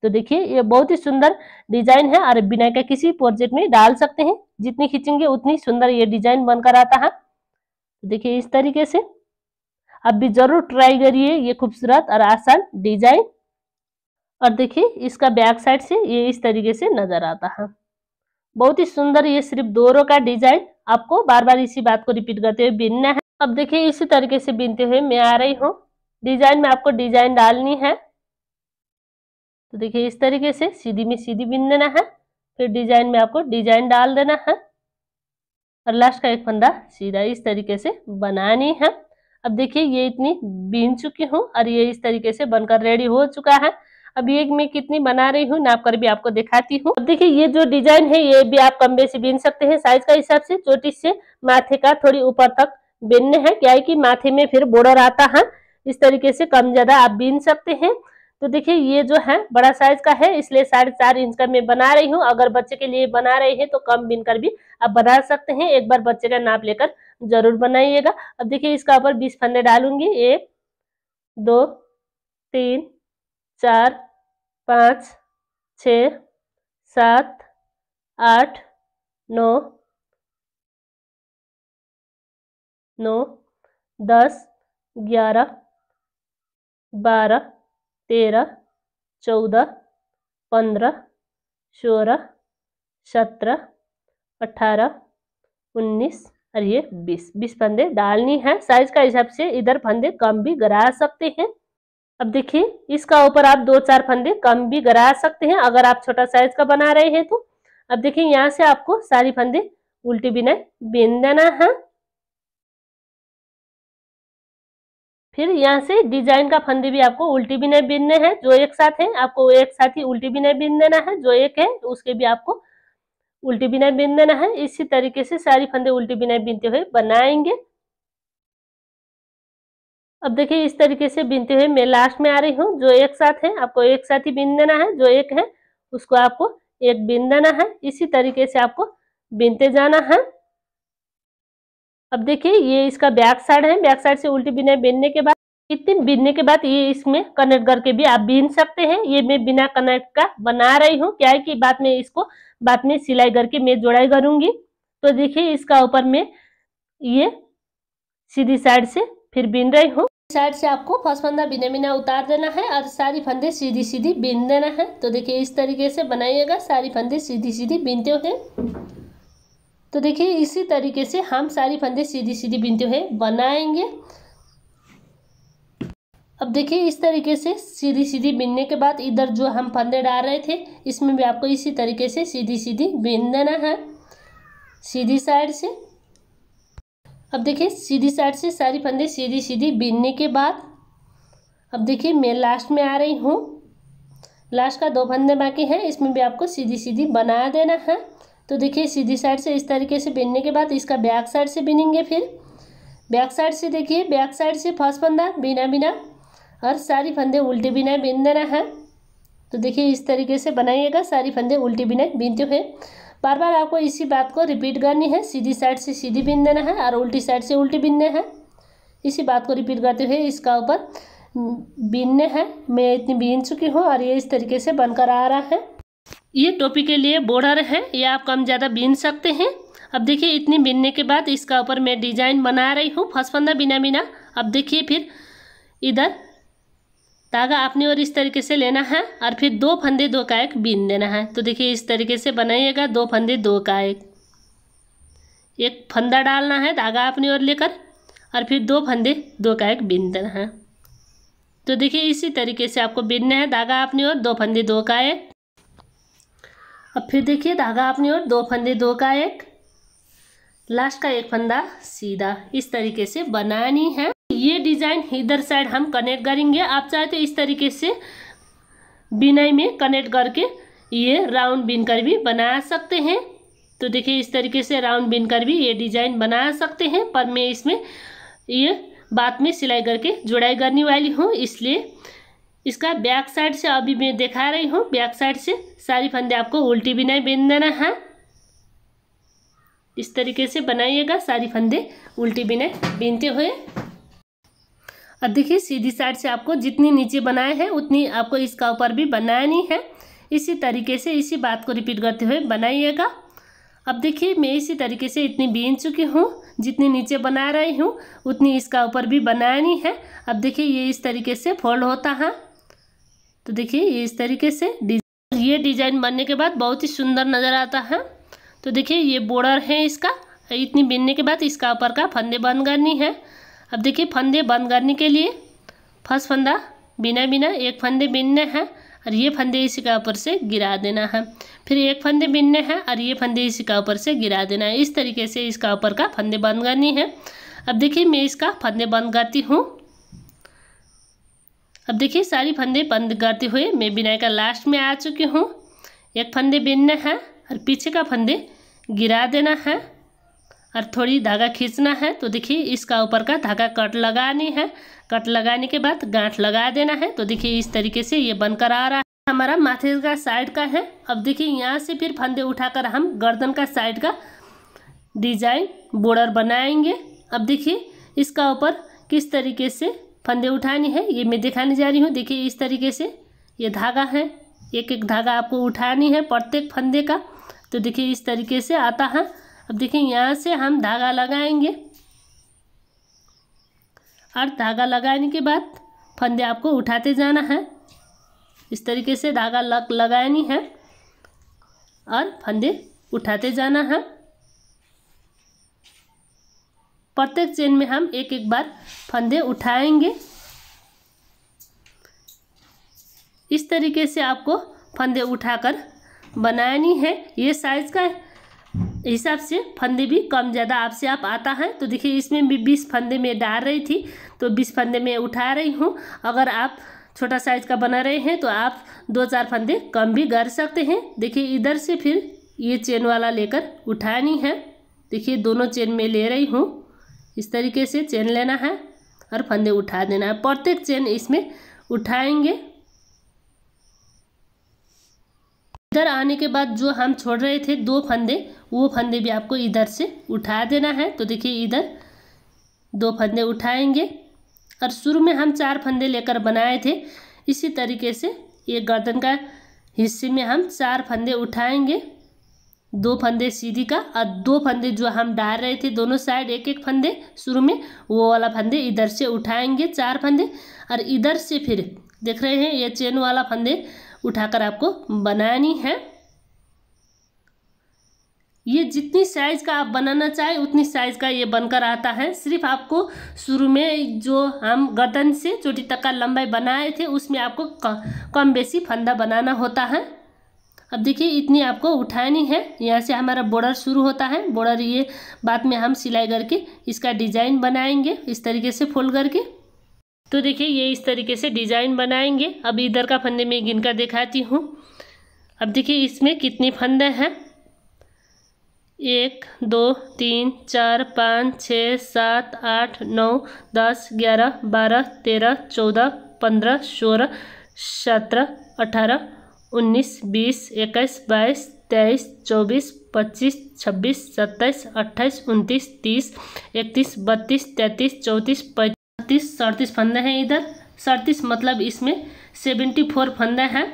तो देखिए ये बहुत ही सुंदर डिजाइन है और बिना का किसी प्रोजेक्ट में डाल सकते हैं जितनी खींचेंगे उतनी सुंदर ये डिजाइन बनकर आता है तो देखिए इस तरीके से अब भी जरूर ट्राई करिए ये खूबसूरत और आसान डिजाइन और देखिए इसका बैक साइड से ये इस तरीके से नजर आता है बहुत ही सुंदर ये सिर्फ दोरो का डिजाइन आपको बार बार इसी बात को रिपीट करते हुए बीनना है अब देखिए इसी तरीके से बीनते हुए मैं आ रही हूँ डिजाइन में आपको डिजाइन डालनी है तो देखिए इस तरीके से सीधी में सीधी बीन देना है फिर डिजाइन में आपको डिजाइन डाल देना है और लास्ट का एक फंदा सीधा इस तरीके से बनानी है अब देखिए ये इतनी बीन चुकी हूँ और ये इस तरीके से बनकर रेडी हो चुका है अब ये मैं कितनी बना रही हूँ नाप कर भी आपको दिखाती हूँ देखिए ये जो डिजाइन है ये भी आप कम बेसी बीन सकते हैं साइज का हिसाब से चोटी से माथे का थोड़ी ऊपर तक बीनने हैं क्या है कि माथे में फिर बॉर्डर आता है इस तरीके से कम ज्यादा आप बीन सकते हैं तो देखिए ये जो है बड़ा साइज का है इसलिए साढ़े चार इंच का मैं बना रही हूँ अगर बच्चे के लिए बना रहे हैं तो कम बीन कर भी आप बना सकते हैं एक बार बच्चे का नाप लेकर जरूर बनाइएगा अब देखिए इसका ऊपर बीस फंदे डालूंगी एक दो तीन चार पाँच छ सात आठ नौ नौ दस ग्यारह बारह तेरह चौदह पंद्रह सोलह सत्रह अठारह उन्नीस और ये बीस बीस फंदे डालनी है साइज का हिसाब से इधर फंदे कम भी गिरा सकते हैं अब देखिए इसका ऊपर आप दो चार फंदे कम भी गरा सकते हैं अगर आप छोटा साइज का बना रहे हैं तो अब देखिए यहाँ से आपको सारी फंदे उल्टी बिना बेन देना है फिर यहाँ से डिजाइन का फंदे भी आपको उल्टी बिना बीनने हैं जो एक साथ है आपको एक साथ ही उल्टी बिना बीन देना है जो एक है उसके भी आपको उल्टी बिना बीन देना है इसी तरीके से सारी फंदे उल्टी बिना बीनते हुए बनाएंगे अब देखिए इस तरीके से बीनते हुए मैं लास्ट में आ रही हूँ जो एक साथ है आपको एक साथ ही बीन देना है जो एक है उसको आपको एक बीन देना है इसी तरीके से आपको बीनते जाना है अब देखिए ये इसका बैक साइड है बैक साइड से उल्टी बिना बीनने के बाद इतनी बीनने के बाद ये इसमें कनेक्ट करके भी आप बीन सकते हैं ये मैं बिना कनेक्ट का बना रही हूँ क्या है कि बाद में इसको बाद में सिलाई करके मैं जोड़ाई करूंगी तो देखिए इसका ऊपर में ये सीधी साइड से फिर बीन रही हूँ साइड से आपको फर्स्ट फंदा बिना बिना उतार देना है और सारी फंदे सीधी सीधी बीन देना है तो देखिए इस तरीके से बनाइएगा सारी फंदे सीधी सीधी बीनते हुए तो देखिए इसी तरीके से हम सारी फंदे सीधी सीधी बीनते हुए बनाएंगे अब देखिए इस तरीके से सीधी सीधी बीनने के बाद इधर जो हम फंदे डाल रहे थे इसमें भी आपको इसी तरीके से सीधी सीधी बीन देना है सीधी साइड से अब देखिए सीधी साइड से सारी फंदे सीधी सीधी बीनने के बाद अब देखिए मैं लास्ट में आ रही हूँ लास्ट का दो फंदे बाकी हैं इसमें भी आपको सीधी सीधी बना देना है तो देखिए सीधी साइड से इस तरीके से बीनने के बाद इसका बैक साइड से बीनेंगे फिर बैक साइड से देखिए बैक साइड से फर्स्ट फंदा बिना बिना और सारी फंदे उल्टे बिना बीन देना है तो देखिए इस तरीके से बनाइएगा सारी फंदे उल्टी बिना बीनते हुए बार बार आपको इसी बात को रिपीट करनी है सीधी साइड से सीधी बिन देना है और उल्टी साइड से उल्टी बिनने हैं इसी बात को रिपीट करते हुए इसका ऊपर बीनने हैं मैं इतनी बीन चुकी हूँ और ये इस तरीके से बनकर आ रहा है ये टोपी के लिए बॉर्डर है यह आप कम ज़्यादा बीन सकते हैं अब देखिए इतनी बीनने के बाद इसका ऊपर मैं डिजाइन बना रही हूँ फसफंदा बिना बिना अब देखिए फिर इधर धागा आपने और इस तरीके से लेना है और फिर दो फंदे दो का एक बीन देना है तो देखिए इस तरीके से बनाइएगा दो फंदे दो का एक एक फंदा डालना है धागा अपनी ओर लेकर और फिर दो फंदे दो का एक बीन देना है तो देखिए इसी तरीके से आपको बीनना है धागा अपनी ओर दो फंदे दो का एक अब फिर देखिए धागा अपनी ओर दो फंदे दो का एक लास्ट का एक फंदा सीधा इस तरीके से बनानी है ये डिज़ाइन इधर साइड हम कनेक्ट करेंगे आप चाहे तो इस तरीके से बिनाई में कनेक्ट करके ये राउंड बिनकर भी बना सकते हैं तो देखिए इस तरीके से राउंड बिनकर भी ये डिज़ाइन बना सकते हैं पर मैं इसमें ये बाद में सिलाई करके जुड़ाई करने वाली हूँ इसलिए इसका बैक साइड से अभी मैं दिखा रही हूँ बैक साइड से सारी फंदे आपको उल्टी बिनाई बिन देना है इस तरीके से बनाइएगा सारी फंदे उल्टी बिनाई बीनते हुए और देखिए सीधी साइड से आपको जितनी नीचे बनाए हैं उतनी आपको इसका ऊपर भी बनानी है इसी तरीके से इसी बात को रिपीट करते हुए बनाइएगा अब देखिए मैं इसी तरीके से इतनी बीन चुकी हूँ जितनी नीचे बना रही हूँ उतनी इसका ऊपर भी बनानी है अब देखिए ये इस तरीके से फोल्ड होता है तो देखिए ये इस तरीके से डिजाइन ये डिजाइन बनने के बाद बहुत ही सुंदर नज़र आता है तो देखिए ये बॉर्डर है इसका इतनी बीनने के बाद इसका ऊपर का फंदे बंद करनी है अब देखिए फंदे बंद करने के लिए फर्स्ट फंदा बिना बिना एक फंदे बिनने हैं और ये फंदे इसी का ऊपर से गिरा देना है फिर एक फंदे बिनने हैं और ये फंदे इसी का ऊपर से गिरा देना है इस तरीके से इसका ऊपर का फंदे बंद करनी है अब देखिए मैं इसका फंदे बंद करती हूँ अब देखिए सारी फंदे बंद करते हुए मैं बिनाई का लास्ट में आ चुकी हूँ एक फंदे बिनने हैं और पीछे का फंदे गिरा देना है और थोड़ी धागा खींचना है तो देखिए इसका ऊपर का धागा कट लगानी है कट लगाने के बाद गांठ लगा देना है तो देखिए इस तरीके से ये बनकर आ रहा है हमारा माथे का साइड का है अब देखिए यहाँ से फिर फंदे उठाकर हम गर्दन का साइड का डिजाइन बॉर्डर बनाएंगे अब देखिए इसका ऊपर किस तरीके से फंदे उठानी है ये मैं दिखाने जा रही हूँ देखिए इस तरीके से ये धागा है एक एक धागा आपको उठानी है प्रत्येक फंदे का तो देखिए इस तरीके से आता है अब देखें यहाँ से हम धागा लगाएंगे और धागा लगाने के बाद फंदे आपको उठाते जाना है इस तरीके से धागा लग लगानी है और फंदे उठाते जाना है प्रत्येक चेन में हम एक एक बार फंदे उठाएंगे इस तरीके से आपको फंदे उठाकर बनानी है ये साइज़ का हिसाब से फंदे भी कम ज़्यादा आपसे आप आता है तो देखिए इसमें भी बीस फंदे में डाल रही थी तो बीस फंदे में उठा रही हूँ अगर आप छोटा साइज का बना रहे हैं तो आप दो चार फंदे कम भी कर सकते हैं देखिए इधर से फिर ये चेन वाला लेकर उठानी है देखिए दोनों चेन में ले रही हूँ इस तरीके से चेन लेना है और फंदे उठा देना है प्रत्येक चेन इसमें उठाएंगे इधर आने के बाद जो हम छोड़ रहे थे दो फंदे वो फंदे भी आपको इधर से उठा देना है तो देखिए इधर दो फंदे उठाएंगे और शुरू में हम चार फंदे लेकर बनाए थे इसी तरीके से ये गर्दन का हिस्से में हम चार फंदे उठाएंगे दो फंदे सीधी का और दो फंदे जो हम डाल रहे थे दोनों साइड एक एक फंदे शुरू में वो वाला फंदे इधर से उठाएंगे चार फंदे और इधर से फिर देख रहे हैं ये चेन वाला फंदे उठाकर आपको बनानी है ये जितनी साइज़ का आप बनाना चाहें उतनी साइज़ का ये बनकर आता है सिर्फ आपको शुरू में जो हम गर्दन से चोटी तक का लंबाई बनाए थे उसमें आपको कम बेसी फंदा बनाना होता है अब देखिए इतनी आपको उठानी है यहाँ से हमारा बॉर्डर शुरू होता है बॉर्डर ये बाद में हम सिलाई करके इसका डिज़ाइन बनाएंगे इस तरीके से फोल्ड करके तो देखिए ये इस तरीके से डिज़ाइन बनाएंगे अब इधर का फंदे में गिनकर दिखाती हूँ अब देखिए इसमें कितने फंदे हैं एक दो तीन चार पाँच छः सात आठ नौ दस ग्यारह बारह तेरह चौदह पंद्रह सोलह सत्रह अठारह उन्नीस बीस इक्कीस बाईस तेईस चौबीस पच्चीस छब्बीस सत्ताईस अट्ठाईस उनतीस तीस इकतीस बत्तीस तैंतीस चौंतीस पैंतीस तीस सड़तीस फंदे हैं इधर सड़तीस मतलब इसमें सेवेंटी फोर फंदे हैं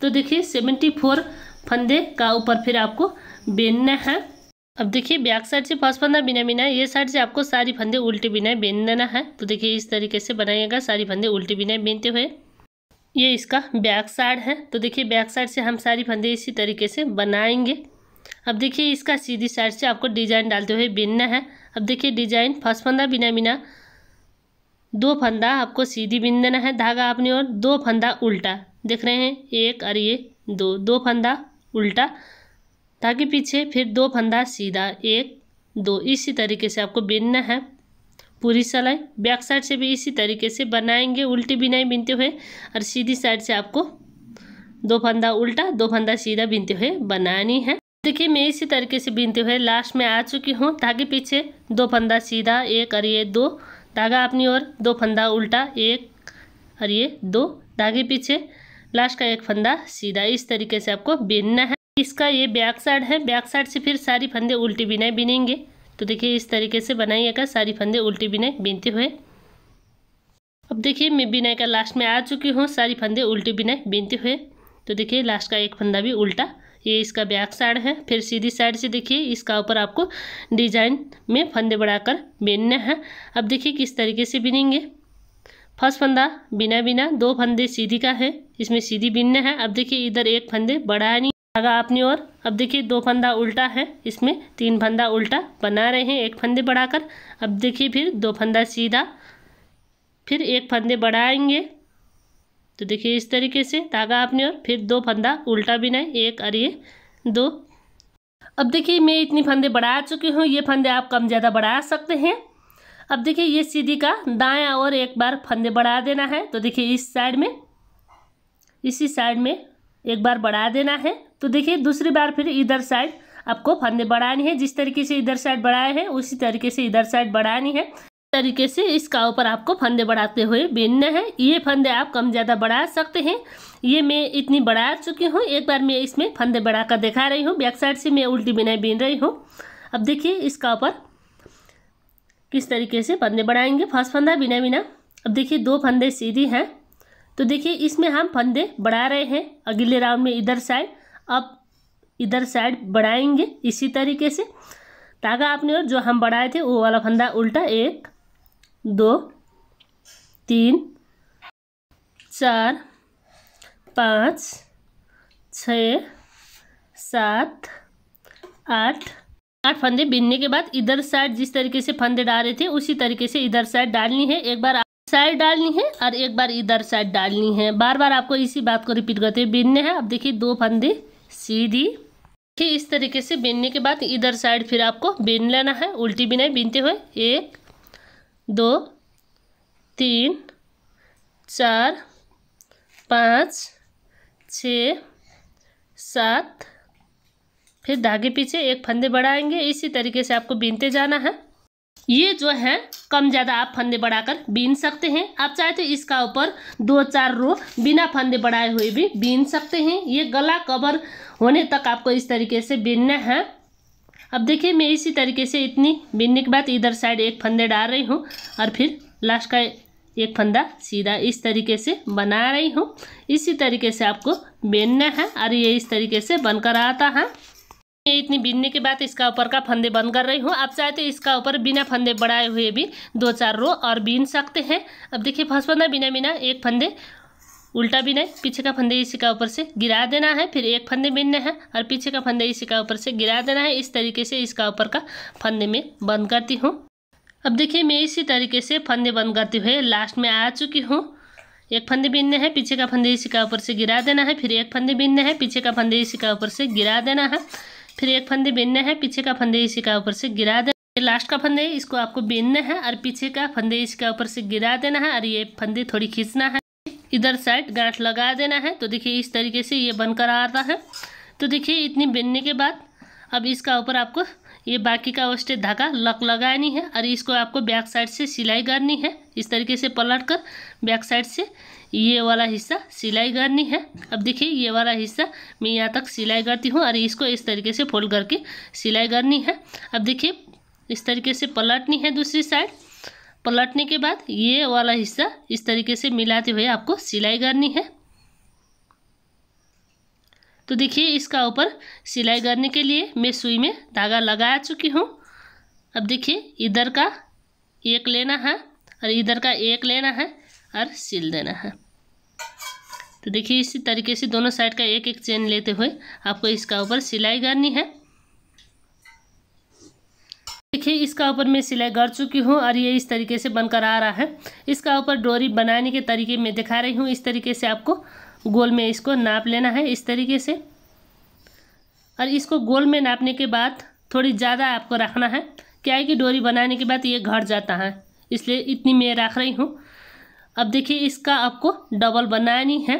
तो देखिए सेवेंटी फोर फंदे का ऊपर फिर आपको बेनना है अब देखिए बैक साइड से फर्स्ट फंदा बिना बिना ये साइड से आपको सारी फंदे उल्टे बिना बेन देना है तो देखिए इस तरीके से बनाइएगा सारी फंदे उल्टे बिना बेनते हुए ये इसका बैक साइड है तो देखिए बैक साइड से हम सारी फंदे इसी तरीके से बनाएंगे अब देखिए इसका सीधी साइड से आपको डिजाइन डालते हुए बेनना है अब देखिए डिजाइन फर्स्ट फंदा बिना बिना दो फंदा आपको सीधी बिन देना है धागा अपनी ओर दो फंदा उल्टा देख रहे हैं एक और ये दो दो फंदा उल्टा ताकि पीछे फिर दो फंदा सीधा एक दो इसी तरीके से आपको बिनना है पूरी सलाई बैक साइड से भी इसी तरीके से बनाएंगे उल्टी बिनाई बिनते हुए और सीधी साइड से आपको दो फंदा उल्टा दो फंदा सीधा बिनते हुए बनानी है देखिए मैं इसी तरीके से बिनते हुए लास्ट में आ चुकी हूँ ताकि पीछे दो फंदा सीधा एक और ये दो धागा अपनी ओर दो फंदा उल्टा एक और ये दो धागे पीछे लास्ट का एक फंदा सीधा इस तरीके से आपको बीनना है इसका ये बैक साइड है बैक साइड से फिर सारी फंदे उल्टी बिनाई बिनेंगे तो देखिए इस तरीके से बनाइएगा सारी फंदे उल्टी बिनाई बीनते हुए अब देखिए मैं बिनाई का लास्ट में आ चुकी हूँ सारी फंदे उल्टी बिनाई बीनते हुए तो देखिए लास्ट का एक फंदा भी उल्टा ये इसका बैक साइड है फिर सीधी साइड से देखिए इसका ऊपर आपको डिजाइन में फंदे बढ़ाकर बिनना है अब देखिए किस तरीके से बिनेंगे फर्स्ट फंदा बिना बिना दो फंदे सीधी का है इसमें सीधी बिनना है अब देखिए इधर एक फंदे बढ़ाया नहीं लगा आपने और अब देखिए दो फंदा उल्टा है इसमें तीन फंदा उल्टा बना रहे हैं एक फंदे बढ़ाकर अब देखिए फिर दो फंदा सीधा फिर एक फंदे बढ़ाएंगे तो देखिए इस तरीके से धागा आपने और फिर दो फंदा उल्टा बिनाए एक और ये दो अब देखिए मैं इतनी फंदे बढ़ा चुकी हूँ ये फंदे आप कम ज़्यादा बढ़ा सकते हैं अब देखिए ये सीधी का दाया और एक बार फंदे बढ़ा देना है तो देखिए इस साइड में इसी साइड में एक बार बढ़ा देना है तो देखिए दूसरी बार फिर इधर साइड आपको फंदे बढ़ानी है जिस तरीके से इधर साइड बढ़ाए हैं उसी तरीके से इधर साइड बढ़ानी है तरीके से इसका ऊपर आपको फंदे बढ़ाते हुए बीनना है ये फंदे आप कम ज़्यादा बढ़ा सकते हैं ये मैं इतनी बढ़ा चुकी हूँ एक बार मैं इसमें फंदे बढ़ा कर दिखा रही हूँ बैक साइड से मैं उल्टी बिनाई बीन रही हूँ अब देखिए इसका ऊपर किस तरीके से फंदे बढ़ाएंगे फर्स्ट फंदा बिना बिना अब देखिए दो फंदे सीधी हैं तो देखिए इसमें हम फंदे बढ़ा रहे हैं अगले राउंड में इधर साइड अब इधर साइड बढ़ाएंगे इसी तरीके से धागा आपने और जो हम बढ़ाए थे वो वाला फंदा उल्टा एक दो तीन चार पाँच छ सात आठ आठ फंदे बिनने के बाद इधर साइड जिस तरीके से फंदे डाले थे उसी तरीके से इधर साइड डालनी है एक बार साइड डालनी है और एक बार इधर साइड डालनी है बार बार आपको इसी बात को रिपीट करते हुए बिनने हैं अब देखिए दो फंदे सीधी देखिए इस तरीके से बिनने के बाद इधर साइड फिर आपको बिन लेना है उल्टी बिनाई बिनते हुए एक दो तीन चार पाँच छ सात फिर धागे पीछे एक फंदे बढ़ाएंगे इसी तरीके से आपको बीनते जाना है ये जो है कम ज़्यादा आप फंदे बढ़ाकर बीन सकते हैं आप चाहे तो इसका ऊपर दो चार रो बिना फंदे बढ़ाए हुए भी बीन सकते हैं ये गला कवर होने तक आपको इस तरीके से बीनना है अब देखिए मैं इसी तरीके से इतनी बिनने के बाद इधर साइड एक फंदे डाल रही हूँ और फिर लास्ट का एक फंदा सीधा इस तरीके से बना रही हूँ इसी तरीके से आपको बेनना है और ये इस तरीके से बनकर आता है ये इतनी बिनने के बाद इसका ऊपर का फंदे बंद कर रही हूँ आप चाहे तो इसका ऊपर बिना फंदे बढ़ाए हुए भी दो चार रो और बीन सकते हैं अब देखिए फंस फंदा बिना बिना एक फंदे उल्टा बिना नहीं पीछे का फंदे इसी का ऊपर से गिरा देना है फिर एक फंदे बिनना है और पीछे का फंदे इसी का ऊपर से गिरा देना है इस तरीके से इसका ऊपर का फंदे में बंद करती हूँ अब देखिए मैं इसी तरीके से फंदे बंद करते हुए लास्ट में आ चुकी हूँ एक फंदे बिनने हैं पीछे का फंदे इसी का ऊपर से गिरा देना है फिर एक फंदे बिनने हैं पीछे का फंदे इसी का ऊपर से गिरा देना है फिर एक फंदे बिनने हैं पीछे का फंदे इसी का ऊपर से गिरा देना ये लास्ट का फंदे इसको आपको बिनना है और पीछे का फंदे इसका ऊपर से गिरा देना है और ये फंदे थोड़ी खींचना है इधर साइड गांठ लगा देना है तो देखिए इस तरीके से ये बनकर आ रहा है तो देखिए इतनी बनने के बाद अब इसका ऊपर आपको ये बाकी का वेस्टेज धागा लक लगानी है और इसको आपको बैक साइड से सिलाई करनी है इस तरीके से पलट कर बैक साइड से ये वाला हिस्सा सिलाई करनी है अब देखिए ये वाला हिस्सा मैं यहाँ तक सिलाई करती हूँ और इसको इस तरीके से फोल्ड करके सिलाई करनी है अब देखिए इस तरीके से पलटनी है दूसरी साइड पलटने के बाद ये वाला हिस्सा इस तरीके से मिलाते हुए आपको सिलाई करनी है तो देखिए इसका ऊपर सिलाई करने के लिए मैं सुई में धागा लगा चुकी हूँ अब देखिए इधर का एक लेना है और इधर का एक लेना है और सिल देना है तो देखिए इसी तरीके से दोनों साइड का एक एक चेन लेते हुए आपको इसका ऊपर सिलाई करनी है देखिए इसका ऊपर मैं सिलाई कर चुकी हूँ और ये इस तरीके से बनकर आ रहा है इसका ऊपर डोरी बनाने के तरीके मैं दिखा रही हूँ इस तरीके से आपको गोल में इसको नाप लेना है इस तरीके से और इसको गोल में नापने के बाद थोड़ी ज़्यादा आपको रखना है क्या है कि डोरी बनाने के बाद ये घट जाता है इसलिए इतनी मैं रख रही हूँ अब देखिए इसका आपको डबल बनानी है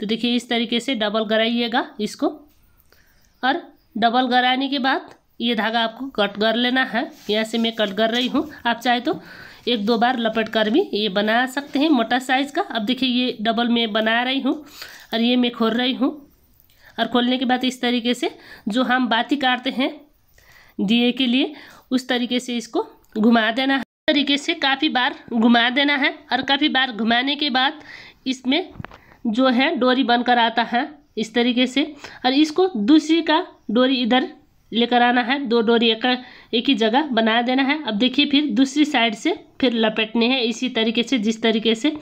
तो देखिए इस तरीके से डबल गराइएगा इसको और डबल गराने के बाद ये धागा आपको कट कर लेना है यहाँ से मैं कट कर रही हूँ आप चाहे तो एक दो बार लपेट कर भी ये बना सकते हैं मोटा साइज़ का अब देखिए ये डबल मैं बना रही हूँ और ये मैं खोल रही हूँ और खोलने के बाद इस तरीके से जो हम बाती काटते हैं दिए के लिए उस तरीके से इसको घुमा देना है तरीके से काफ़ी बार घुमा देना है और काफ़ी बार घुमाने के बाद इसमें जो है डोरी बनकर आता है इस तरीके से और इसको दूसरी का डोरी इधर लेकर आना है दो डोरी एक, एक ही जगह बना देना है अब देखिए फिर दूसरी साइड से फिर लपेटने हैं इसी तरीके से जिस तरीके से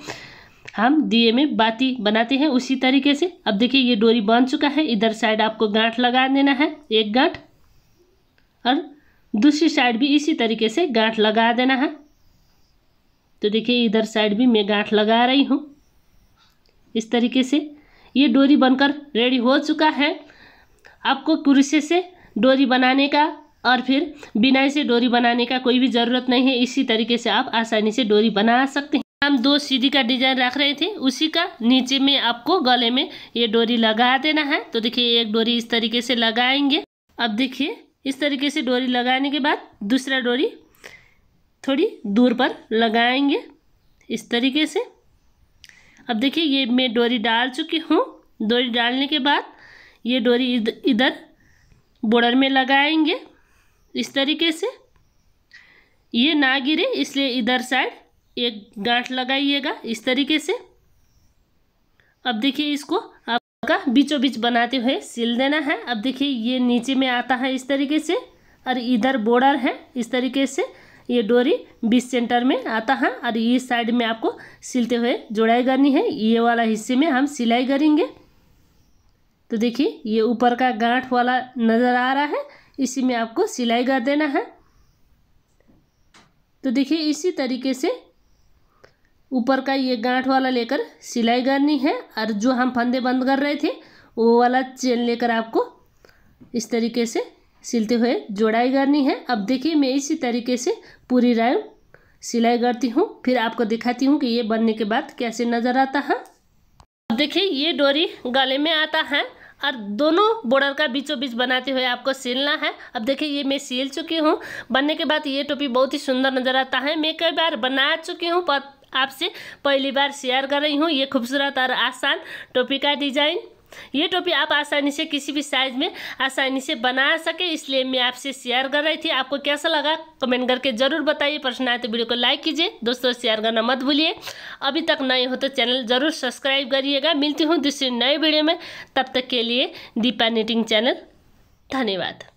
हम दिए में बाती बनाते हैं उसी तरीके से अब देखिए ये डोरी बन चुका है इधर साइड आपको गांठ लगा देना है एक गांठ और दूसरी साइड भी इसी तरीके से गांठ लगा देना है तो देखिए इधर साइड भी मैं गांठ लगा रही हूँ इस तरीके से ये डोरी बनकर रेडी हो चुका है आपको कुरुशे से डोरी बनाने का और फिर बिनाई से डोरी बनाने का कोई भी ज़रूरत नहीं है इसी तरीके से आप आसानी से डोरी बना सकते हैं हम दो सीढ़ी का डिजाइन रख रहे थे उसी का नीचे में आपको गले में ये डोरी लगा देना है तो देखिए एक डोरी इस तरीके से लगाएंगे अब देखिए इस तरीके से डोरी लगाने के बाद दूसरा डोरी थोड़ी दूर पर लगाएंगे इस तरीके से अब देखिए ये मैं डोरी डाल चुकी हूँ डोरी डालने के बाद ये डोरी इधर बॉर्डर में लगाएंगे इस तरीके से ये ना गिरे इसलिए इधर साइड एक गांठ लगाइएगा इस तरीके से अब देखिए इसको आपका बीचों बीच बनाते हुए सिल देना है अब देखिए ये नीचे में आता है इस तरीके से और इधर बॉर्डर है इस तरीके से ये डोरी बीस सेंटर में आता है और ये साइड में आपको सिलते हुए जोड़ाई करनी है ये वाला हिस्से में हम सिलाई करेंगे तो देखिए ये ऊपर का गांठ वाला नज़र आ रहा है इसी में आपको सिलाई कर देना है तो देखिए इसी तरीके से ऊपर का ये गांठ वाला लेकर सिलाई करनी है और जो हम फंदे बंद कर रहे थे वो वाला चेन लेकर आपको इस तरीके से सिलते हुए जोड़ाई करनी है अब देखिए मैं इसी तरीके से पूरी राय सिलाई करती हूँ फिर आपको दिखाती हूँ कि ये बनने के बाद कैसे नज़र आता है अब देखिए ये डोरी गले में आता है और दोनों बॉर्डर का बीचों बीच बनाते हुए आपको सिलना है अब देखिए ये मैं सिल चुकी हूँ बनने के बाद ये टोपी बहुत ही सुंदर नज़र आता है मैं कई बार बना चुकी हूँ पर आपसे पहली बार शेयर कर रही हूँ ये खूबसूरत और आसान टोपी का डिजाइन ये टोपी आप आसानी से किसी भी साइज में आसानी से बना सके इसलिए मैं आपसे शेयर कर रही थी आपको कैसा लगा कमेंट करके ज़रूर बताइए पसंद आए तो वीडियो को लाइक कीजिए दोस्तों शेयर करना मत भूलिए अभी तक नए हो तो चैनल ज़रूर सब्सक्राइब करिएगा मिलती हूँ दूसरी नए वीडियो में तब तक के लिए दीपा नेटिंग चैनल धन्यवाद